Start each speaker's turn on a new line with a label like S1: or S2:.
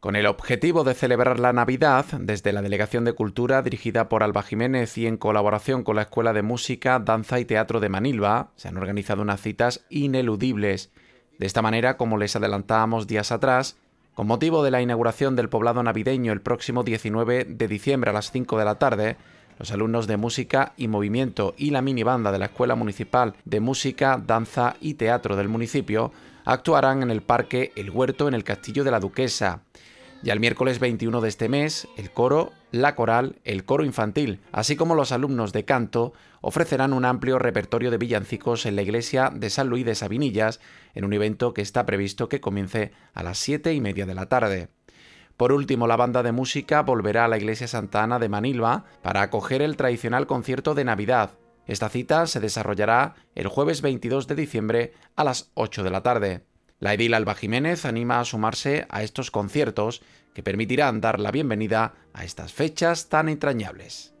S1: Con el objetivo de celebrar la Navidad, desde la Delegación de Cultura, dirigida por Alba Jiménez y en colaboración con la Escuela de Música, Danza y Teatro de Manilva, se han organizado unas citas ineludibles. De esta manera, como les adelantábamos días atrás, con motivo de la inauguración del poblado navideño el próximo 19 de diciembre a las 5 de la tarde, los alumnos de música y movimiento y la mini banda de la Escuela Municipal de Música, Danza y Teatro del municipio actuarán en el Parque El Huerto en el Castillo de la Duquesa. y el miércoles 21 de este mes, el coro, la coral, el coro infantil, así como los alumnos de canto, ofrecerán un amplio repertorio de villancicos en la iglesia de San Luis de Sabinillas, en un evento que está previsto que comience a las 7 y media de la tarde. Por último, la banda de música volverá a la iglesia Santa Ana de Manilva para acoger el tradicional concierto de Navidad, esta cita se desarrollará el jueves 22 de diciembre a las 8 de la tarde. La edil Alba Jiménez anima a sumarse a estos conciertos que permitirán dar la bienvenida a estas fechas tan entrañables.